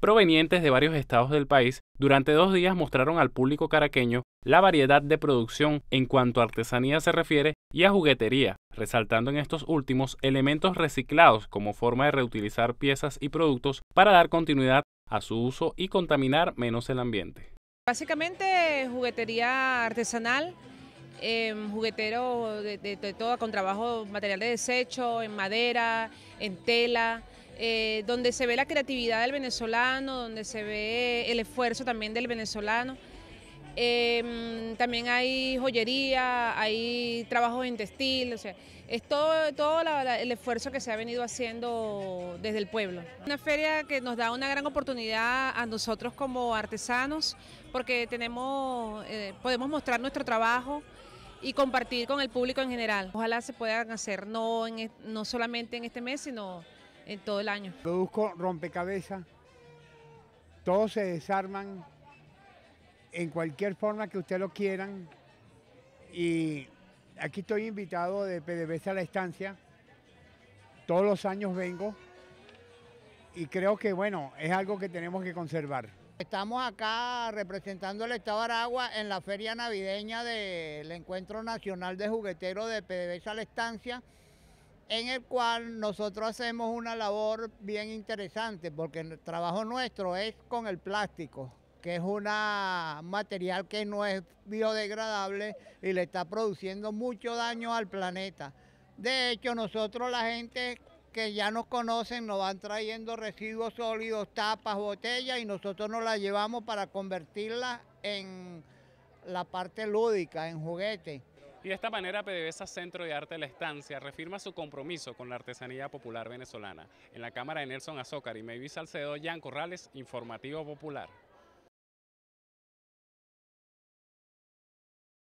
provenientes de varios estados del país, durante dos días mostraron al público caraqueño la variedad de producción en cuanto a artesanía se refiere y a juguetería, resaltando en estos últimos elementos reciclados como forma de reutilizar piezas y productos para dar continuidad a su uso y contaminar menos el ambiente. Básicamente juguetería artesanal, em, juguetero de todo, con trabajo material de desecho, en madera, en tela, eh, donde se ve la creatividad del venezolano, donde se ve el esfuerzo también del venezolano. Em, también hay joyería, hay trabajos en textil, o sea, es todo, todo el esfuerzo que se ha venido haciendo desde el pueblo. Una feria que nos da una gran oportunidad a nosotros como artesanos, porque tenemos, eh, podemos mostrar nuestro trabajo y compartir con el público en general. Ojalá se puedan hacer no, en, e, no solamente en este mes, sino en todo el año. Produzco rompecabezas, todos se desarman en cualquier forma que ustedes lo quieran y aquí estoy invitado de PDVSA a la estancia, todos los años vengo y creo que bueno, es algo que tenemos que conservar. Estamos acá representando al Estado de Aragua en la feria navideña del Encuentro Nacional de Jugueteros de PDVSA a la estancia en el cual nosotros hacemos una labor bien interesante, porque el trabajo nuestro es con el plástico, que es un material que no es biodegradable y le está produciendo mucho daño al planeta. De hecho, nosotros la gente que ya nos conocen nos van trayendo residuos sólidos, tapas, botellas y nosotros nos las llevamos para convertirlas en la parte lúdica, en juguetes y de esta manera PDVSA Centro de Arte de La Estancia refirma su compromiso con la artesanía popular venezolana. En la cámara de Nelson Azócar y Mavis Salcedo, Jan Corrales, Informativo Popular.